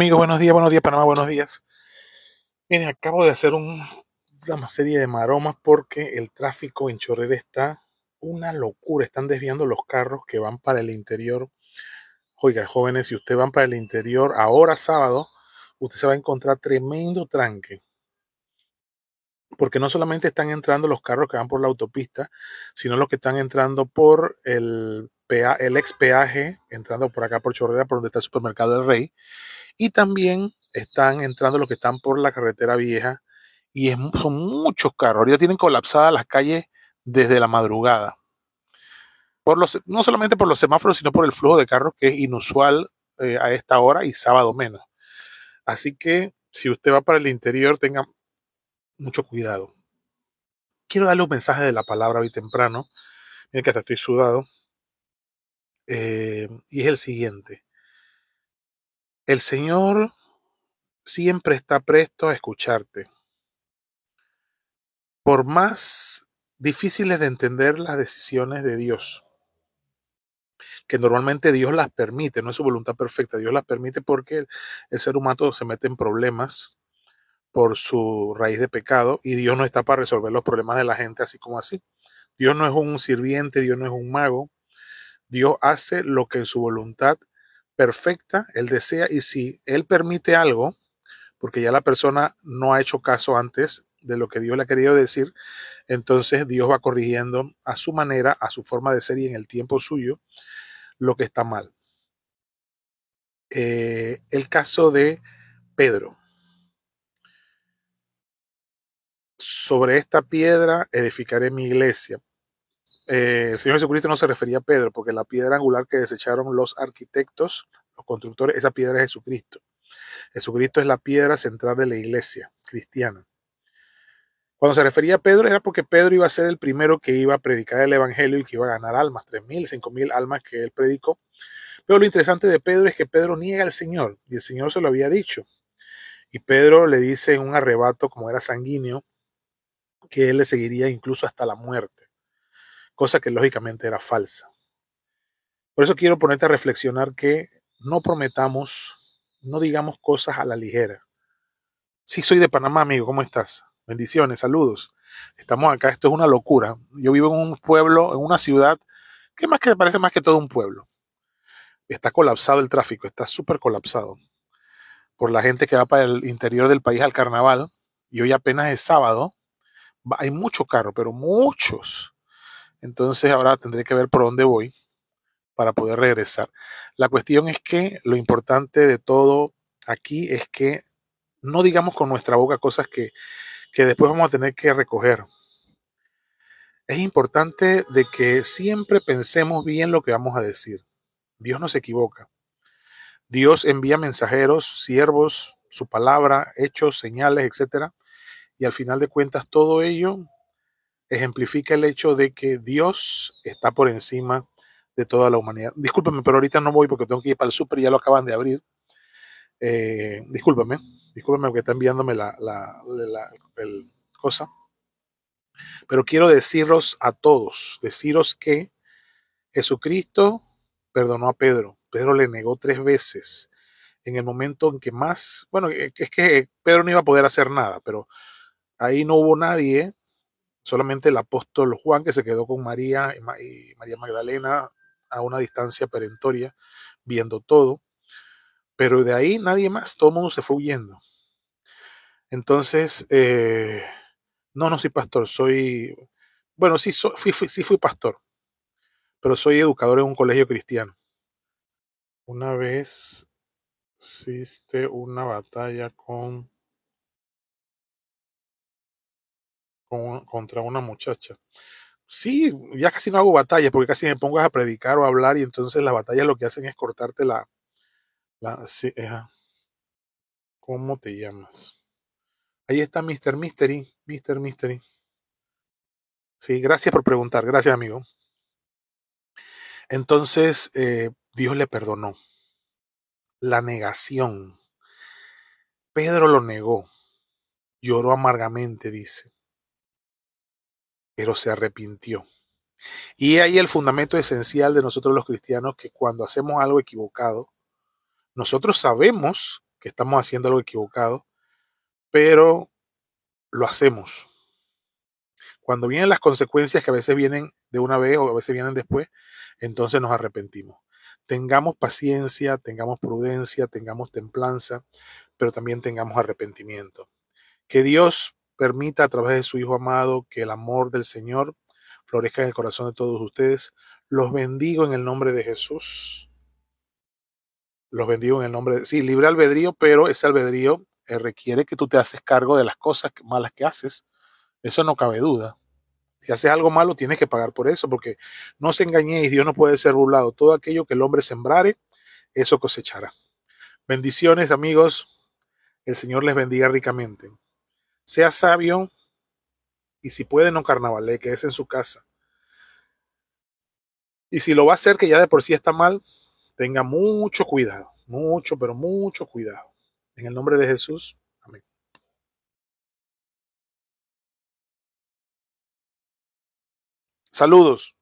amigos, buenos días, buenos días, Panamá, buenos días. Miren, acabo de hacer una serie de maromas porque el tráfico en Chorrera está una locura. Están desviando los carros que van para el interior. Oiga, jóvenes, si usted van para el interior ahora sábado, usted se va a encontrar tremendo tranque. Porque no solamente están entrando los carros que van por la autopista, sino los que están entrando por el el ex peaje, entrando por acá por Chorrera, por donde está el supermercado del Rey, y también están entrando los que están por la carretera vieja, y es, son muchos carros. Ya tienen colapsadas las calles desde la madrugada. Por los, no solamente por los semáforos, sino por el flujo de carros que es inusual eh, a esta hora y sábado menos. Así que si usted va para el interior, tenga mucho cuidado. Quiero darle un mensaje de la palabra hoy temprano. Miren que hasta estoy sudado. Eh, y es el siguiente. El Señor siempre está presto a escucharte. Por más difíciles de entender las decisiones de Dios, que normalmente Dios las permite, no es su voluntad perfecta, Dios las permite porque el ser humano se mete en problemas por su raíz de pecado y Dios no está para resolver los problemas de la gente así como así. Dios no es un sirviente, Dios no es un mago, Dios hace lo que en su voluntad perfecta Él desea y si Él permite algo, porque ya la persona no ha hecho caso antes de lo que Dios le ha querido decir, entonces Dios va corrigiendo a su manera, a su forma de ser y en el tiempo suyo lo que está mal. Eh, el caso de Pedro. Sobre esta piedra edificaré mi iglesia el eh, Señor Jesucristo no se refería a Pedro, porque la piedra angular que desecharon los arquitectos, los constructores, esa piedra es Jesucristo. Jesucristo es la piedra central de la iglesia cristiana. Cuando se refería a Pedro era porque Pedro iba a ser el primero que iba a predicar el Evangelio y que iba a ganar almas, 3.000, 5.000 almas que él predicó. Pero lo interesante de Pedro es que Pedro niega al Señor y el Señor se lo había dicho. Y Pedro le dice en un arrebato, como era sanguíneo, que él le seguiría incluso hasta la muerte cosa que lógicamente era falsa. Por eso quiero ponerte a reflexionar que no prometamos, no digamos cosas a la ligera. Sí, soy de Panamá, amigo, ¿cómo estás? Bendiciones, saludos. Estamos acá, esto es una locura. Yo vivo en un pueblo, en una ciudad, que más que parece más que todo un pueblo. Está colapsado el tráfico, está súper colapsado. Por la gente que va para el interior del país al carnaval, y hoy apenas es sábado, hay mucho carro, pero muchos. Entonces ahora tendré que ver por dónde voy para poder regresar. La cuestión es que lo importante de todo aquí es que no digamos con nuestra boca cosas que, después vamos a tener que recoger. Es importante de que siempre pensemos bien lo que vamos a decir. Dios no se equivoca. Dios envía mensajeros, siervos, su palabra, hechos, señales, etc. Y al final de cuentas todo ello ejemplifica el hecho de que Dios está por encima de toda la humanidad. Discúlpame, pero ahorita no voy porque tengo que ir para el súper, ya lo acaban de abrir. Eh, discúlpame, discúlpame porque está enviándome la, cosa. Pero quiero deciros a todos, deciros que Jesucristo perdonó a Pedro. Pedro le negó tres veces en el momento en que más, bueno, eh, es que Pedro no iba a poder hacer nada, pero ahí no hubo nadie Solamente el apóstol Juan, que se quedó con María y María Magdalena a una distancia perentoria, viendo todo. Pero de ahí nadie más, todo el mundo se fue huyendo. Entonces, eh, no, no soy pastor, soy, bueno, sí, fui, sí fui pastor, pero soy educador en un colegio cristiano. Una vez existe una batalla con contra una muchacha. Sí, ya casi no hago batallas porque casi me pongas a predicar o a hablar y entonces las batallas lo que hacen es cortarte la... la ¿Cómo te llamas? Ahí está Mr. Mystery, Mr. Mystery. Sí, gracias por preguntar, gracias amigo. Entonces, eh, Dios le perdonó. La negación. Pedro lo negó. Lloró amargamente, dice pero se arrepintió. Y ahí el fundamento esencial de nosotros los cristianos, que cuando hacemos algo equivocado, nosotros sabemos que estamos haciendo algo equivocado, pero lo hacemos. Cuando vienen las consecuencias que a veces vienen de una vez o a veces vienen después, entonces nos arrepentimos. Tengamos paciencia, tengamos prudencia, tengamos templanza, pero también tengamos arrepentimiento. Que Dios permita a través de su Hijo amado que el amor del Señor florezca en el corazón de todos ustedes. Los bendigo en el nombre de Jesús. Los bendigo en el nombre de... Sí, libre albedrío, pero ese albedrío eh, requiere que tú te haces cargo de las cosas malas que haces. Eso no cabe duda. Si haces algo malo, tienes que pagar por eso, porque no os engañéis, Dios no puede ser burlado. Todo aquello que el hombre sembrare, eso cosechará. Bendiciones, amigos. El Señor les bendiga ricamente sea sabio y si puede no carnavale, que es en su casa. Y si lo va a hacer, que ya de por sí está mal, tenga mucho cuidado, mucho, pero mucho cuidado. En el nombre de Jesús. Amén. Saludos.